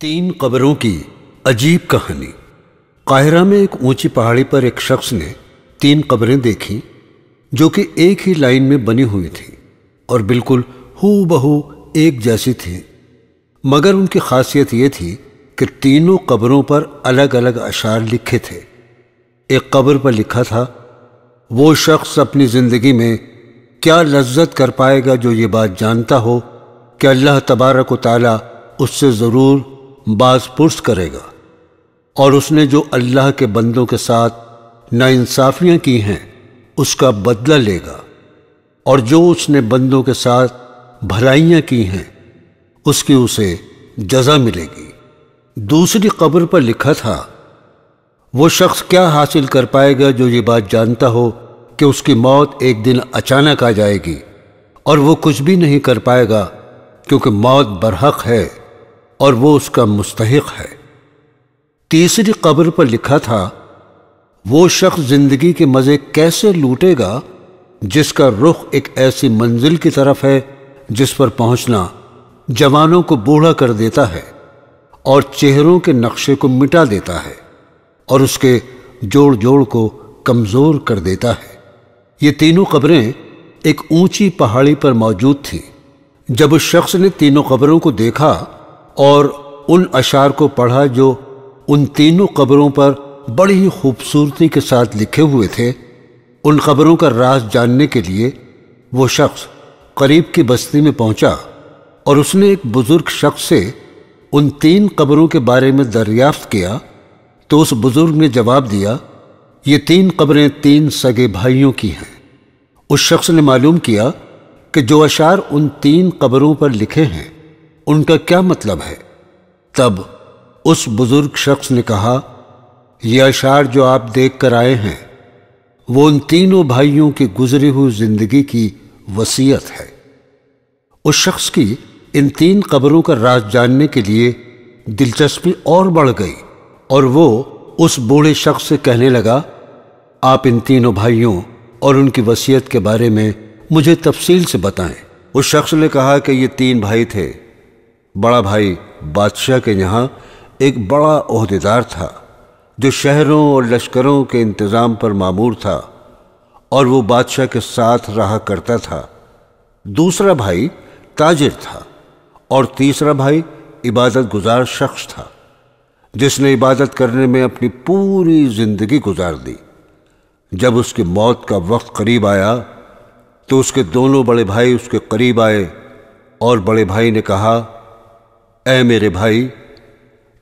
तीन कब्रों की अजीब कहानी काहिरा में एक ऊंची पहाड़ी पर एक शख्स ने तीन कब्रें देखी जो कि एक ही लाइन में बनी हुई थी और बिल्कुल हु बहू एक जैसी थी मगर उनकी खासियत ये थी कि तीनों कब्रों पर अलग अलग अशार लिखे थे एक कब्र पर लिखा था वो शख्स अपनी ज़िंदगी में क्या लज्जत कर पाएगा जो ये बात जानता हो कि अल्लाह तबारक ताली उससे ज़रूर बाज पुरुष करेगा और उसने जो अल्लाह के बंदों के साथ नाइंसाफियाँ की हैं उसका बदला लेगा और जो उसने बंदों के साथ भलाइयाँ की हैं उसकी उसे जजा मिलेगी दूसरी कब्र पर लिखा था वो शख्स क्या हासिल कर पाएगा जो ये बात जानता हो कि उसकी मौत एक दिन अचानक आ जाएगी और वो कुछ भी नहीं कर पाएगा क्योंकि मौत बरहक है और वो उसका मुस्तक है तीसरी कब्र पर लिखा था वो शख्स जिंदगी के मज़े कैसे लूटेगा जिसका रुख एक ऐसी मंजिल की तरफ है जिस पर पहुंचना जवानों को बूढ़ा कर देता है और चेहरों के नक्शे को मिटा देता है और उसके जोड़ जोड़ को कमज़ोर कर देता है ये तीनों कब्रें एक ऊंची पहाड़ी पर मौजूद थी जब उस शख्स ने तीनों कब्रों को देखा और उन अशार को पढ़ा जो उन तीनों कब्रों पर बड़ी ही खूबसूरती के साथ लिखे हुए थे उन कब्रों का राज जानने के लिए वो शख्स करीब की बस्ती में पहुंचा और उसने एक बुज़ुर्ग शख्स से उन तीन कब्रों के बारे में दरियाफ्त किया तो उस बुज़ुर्ग ने जवाब दिया ये तीन कब्रें तीन सगे भाइयों की हैं उस शख्स ने मालूम किया कि जो अशार उन तीन कब्रों पर लिखे हैं उनका क्या मतलब है तब उस बुजुर्ग शख्स ने कहा यह अशार जो आप देख कर आए हैं वो उन तीनों भाइयों की गुजरी हुई जिंदगी की वसीयत है उस शख्स की इन तीन कब्रों का राज जानने के लिए दिलचस्पी और बढ़ गई और वो उस बूढ़े शख्स से कहने लगा आप इन तीनों भाइयों और उनकी वसीयत के बारे में मुझे तफसील से बताएं उस शख्स ने कहा कि ये तीन भाई थे बड़ा भाई बादशाह के यहाँ एक बड़ा अहदेदार था जो शहरों और लश्करों के इंतज़ाम पर मामूर था और वो बादशाह के साथ रहा करता था दूसरा भाई ताजिर था और तीसरा भाई इबादत गुजार शख्स था जिसने इबादत करने में अपनी पूरी ज़िंदगी गुजार दी जब उसकी मौत का वक्त करीब आया तो उसके दोनों बड़े भाई उसके करीब आए और बड़े भाई ने कहा ए मेरे भाई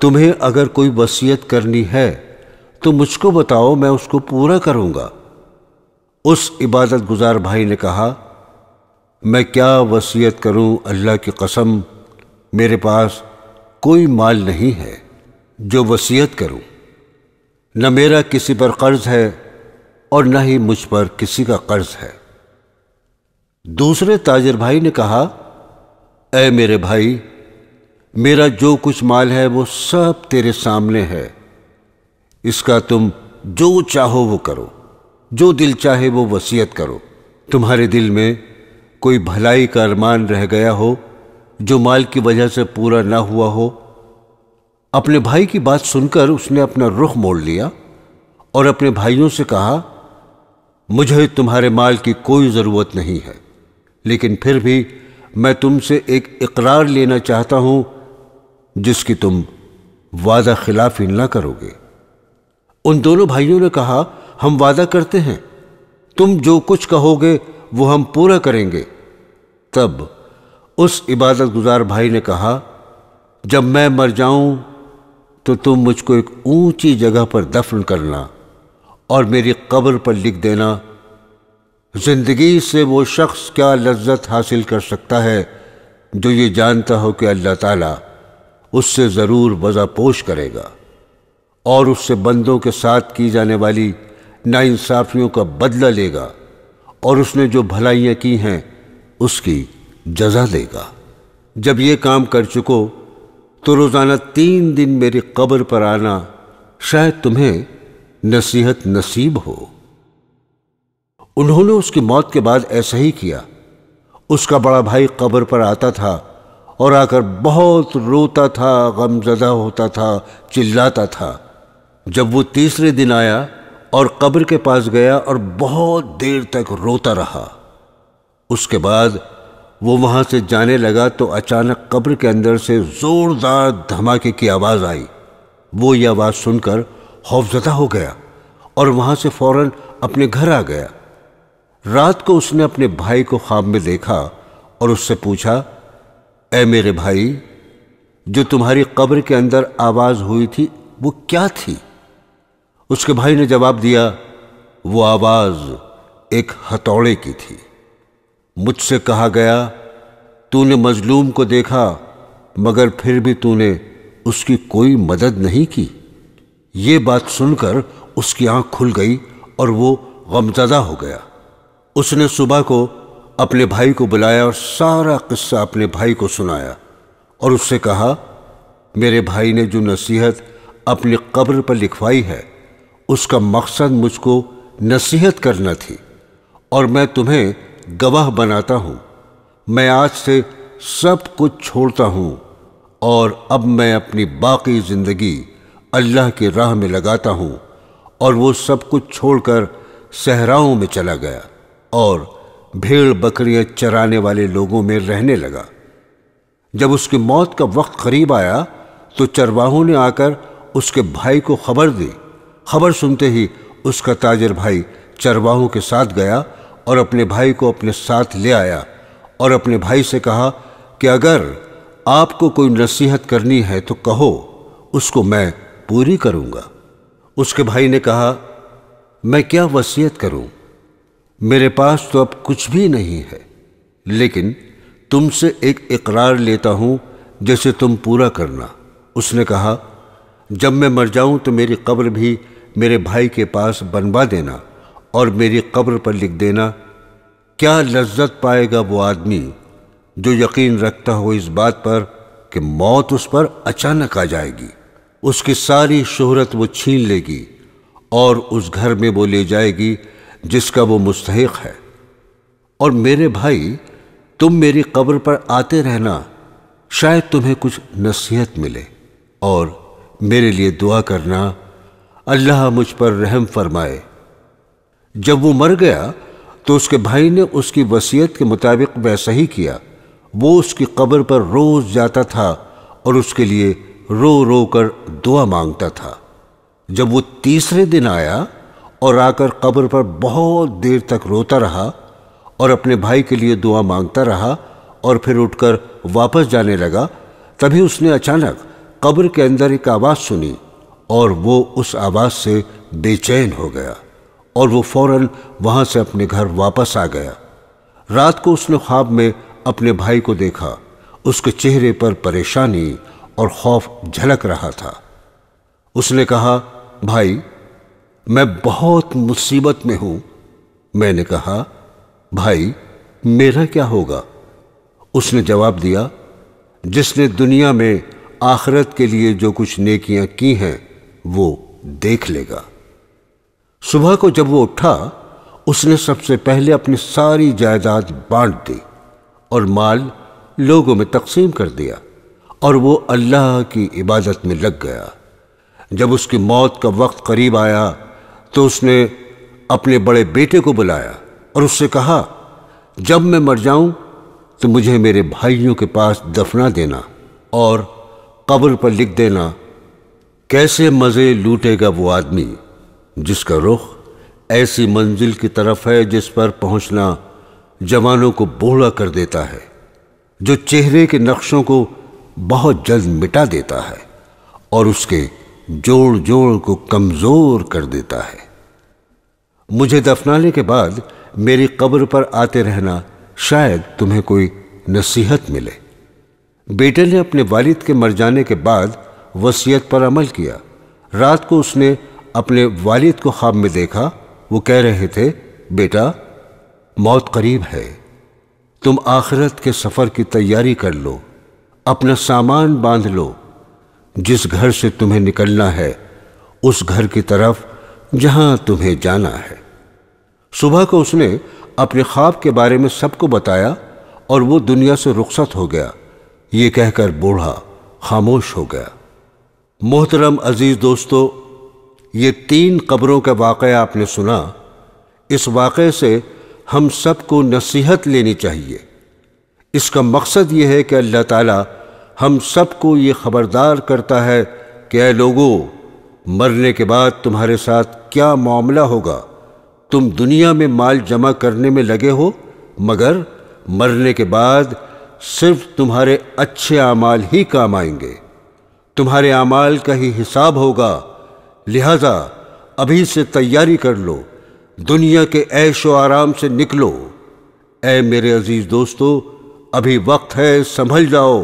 तुम्हें अगर कोई वसीयत करनी है तो मुझको बताओ मैं उसको पूरा करूंगा उस इबादत गुजार भाई ने कहा मैं क्या वसीयत करूं अल्लाह की कसम मेरे पास कोई माल नहीं है जो वसीयत करूं न मेरा किसी पर कर्ज है और न ही मुझ पर किसी का कर्ज है दूसरे ताजर भाई ने कहा ए मेरे भाई मेरा जो कुछ माल है वो सब तेरे सामने है इसका तुम जो चाहो वो करो जो दिल चाहे वो वसीयत करो तुम्हारे दिल में कोई भलाई का अरमान रह गया हो जो माल की वजह से पूरा ना हुआ हो अपने भाई की बात सुनकर उसने अपना रुख मोड़ लिया और अपने भाइयों से कहा मुझे तुम्हारे माल की कोई ज़रूरत नहीं है लेकिन फिर भी मैं तुमसे एक इकरार लेना चाहता हूँ जिसकी तुम वादा खिलाफी ना करोगे उन दोनों भाइयों ने कहा हम वादा करते हैं तुम जो कुछ कहोगे वो हम पूरा करेंगे तब उस इबादत गुजार भाई ने कहा जब मैं मर जाऊं तो तुम मुझको एक ऊंची जगह पर दफन करना और मेरी कब्र पर लिख देना जिंदगी से वो शख्स क्या लज्जत हासिल कर सकता है जो ये जानता हो कि अल्लाह ताला उससे ज़रूर वज़ा पोश करेगा और उससे बंदों के साथ की जाने वाली नाइंसाफ़ियों का बदला लेगा और उसने जो भलाइयाँ की हैं उसकी जजा देगा जब ये काम कर चुको तो रोज़ाना तीन दिन मेरी कब्र पर आना शायद तुम्हें नसीहत नसीब हो उन्होंने उसकी मौत के बाद ऐसा ही किया उसका बड़ा भाई कब्र पर आता था और आकर बहुत रोता था गमजदा होता था चिल्लाता था जब वो तीसरे दिन आया और कब्र के पास गया और बहुत देर तक रोता रहा उसके बाद वो वहाँ से जाने लगा तो अचानक कब्र के अंदर से ज़ोरदार धमाके की आवाज़ आई वो ये आवाज़ सुनकर खौफजदा हो गया और वहाँ से फौरन अपने घर आ गया रात को उसने अपने भाई को ख्वाब में देखा और उससे पूछा ए मेरे भाई जो तुम्हारी कब्र के अंदर आवाज हुई थी वो क्या थी उसके भाई ने जवाब दिया वो आवाज एक हथौड़े की थी मुझसे कहा गया तूने मजलूम को देखा मगर फिर भी तूने उसकी कोई मदद नहीं की ये बात सुनकर उसकी आंख खुल गई और वो गमजदा हो गया उसने सुबह को अपने भाई को बुलाया और सारा किस्सा अपने भाई को सुनाया और उससे कहा मेरे भाई ने जो नसीहत अपनी कब्र पर लिखवाई है उसका मकसद मुझको नसीहत करना थी और मैं तुम्हें गवाह बनाता हूँ मैं आज से सब कुछ छोड़ता हूँ और अब मैं अपनी बाकी ज़िंदगी अल्लाह की राह में लगाता हूँ और वो सब कुछ छोड़कर सहराओं में चला गया और भेड़ बकरियां चराने वाले लोगों में रहने लगा जब उसकी मौत का वक्त करीब आया तो चरवाहों ने आकर उसके भाई को खबर दी खबर सुनते ही उसका ताजर भाई चरवाहों के साथ गया और अपने भाई को अपने साथ ले आया और अपने भाई से कहा कि अगर आपको कोई नसीहत करनी है तो कहो उसको मैं पूरी करूँगा उसके भाई ने कहा मैं क्या वसीयत करूँ मेरे पास तो अब कुछ भी नहीं है लेकिन तुमसे एक इकरार लेता हूँ जैसे तुम पूरा करना उसने कहा जब मैं मर जाऊँ तो मेरी कब्र भी मेरे भाई के पास बनवा देना और मेरी कब्र पर लिख देना क्या लज्जत पाएगा वो आदमी जो यकीन रखता हो इस बात पर कि मौत उस पर अचानक आ जाएगी उसकी सारी शोहरत वो छीन लेगी और उस घर में वो ले जाएगी जिसका वो मुस्तक है और मेरे भाई तुम मेरी कब्र पर आते रहना शायद तुम्हें कुछ नसीहत मिले और मेरे लिए दुआ करना अल्लाह मुझ पर रहम फरमाए जब वो मर गया तो उसके भाई ने उसकी वसीयत के मुताबिक वैसा ही किया वो उसकी कब्र पर रोज़ जाता था और उसके लिए रो रो कर दुआ मांगता था जब वो तीसरे दिन आया और आकर कब्र पर बहुत देर तक रोता रहा और अपने भाई के लिए दुआ मांगता रहा और फिर उठकर वापस जाने लगा तभी उसने अचानक कब्र के अंदर एक आवाज़ सुनी और वो उस आवाज़ से बेचैन हो गया और वो फौरन वहाँ से अपने घर वापस आ गया रात को उसने ख्वाब में अपने भाई को देखा उसके चेहरे पर परेशानी और खौफ झलक रहा था उसने कहा भाई मैं बहुत मुसीबत में हूं मैंने कहा भाई मेरा क्या होगा उसने जवाब दिया जिसने दुनिया में आखरत के लिए जो कुछ नेकियां की हैं वो देख लेगा सुबह को जब वो उठा उसने सबसे पहले अपनी सारी जायदाद बांट दी और माल लोगों में तकसीम कर दिया और वो अल्लाह की इबादत में लग गया जब उसकी मौत का वक्त करीब आया तो उसने अपने बड़े बेटे को बुलाया और उससे कहा जब मैं मर जाऊं तो मुझे मेरे भाइयों के पास दफना देना और कब्र पर लिख देना कैसे मज़े लूटेगा वो आदमी जिसका रुख ऐसी मंजिल की तरफ है जिस पर पहुंचना जवानों को बूढ़ा कर देता है जो चेहरे के नक्शों को बहुत जल्द मिटा देता है और उसके जोड़ जोड़ को कमज़ोर कर देता है मुझे दफनाने के बाद मेरी कब्र पर आते रहना शायद तुम्हें कोई नसीहत मिले बेटे ने अपने वालिद के मर जाने के बाद वसीयत पर अमल किया रात को उसने अपने वालिद को ख्वाब में देखा वो कह रहे थे बेटा मौत करीब है तुम आखिरत के सफ़र की तैयारी कर लो अपना सामान बांध लो जिस घर से तुम्हें निकलना है उस घर की तरफ जहां तुम्हें जाना है सुबह को उसने अपने ख्वाब के बारे में सबको बताया और वो दुनिया से रुखसत हो गया ये कहकर बूढ़ा खामोश हो गया मोहतरम अजीज़ दोस्तों ये तीन कब्रों का वाक़ आपने सुना इस वाक़े से हम सबको नसीहत लेनी चाहिए इसका मकसद ये है कि अल्लाह ताला हम सबको ये खबरदार करता है कि अ लोगो मरने के बाद तुम्हारे साथ क्या मामला होगा तुम दुनिया में माल जमा करने में लगे हो मगर मरने के बाद सिर्फ तुम्हारे अच्छे अमाल ही काम आएंगे तुम्हारे अमाल का ही हिसाब होगा लिहाजा अभी से तैयारी कर लो दुनिया के ऐशो आराम से निकलो ऐ मेरे अजीज़ दोस्तों अभी वक्त है संभल जाओ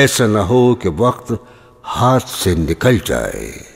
ऐसा ना हो कि वक्त हाथ से निकल जाए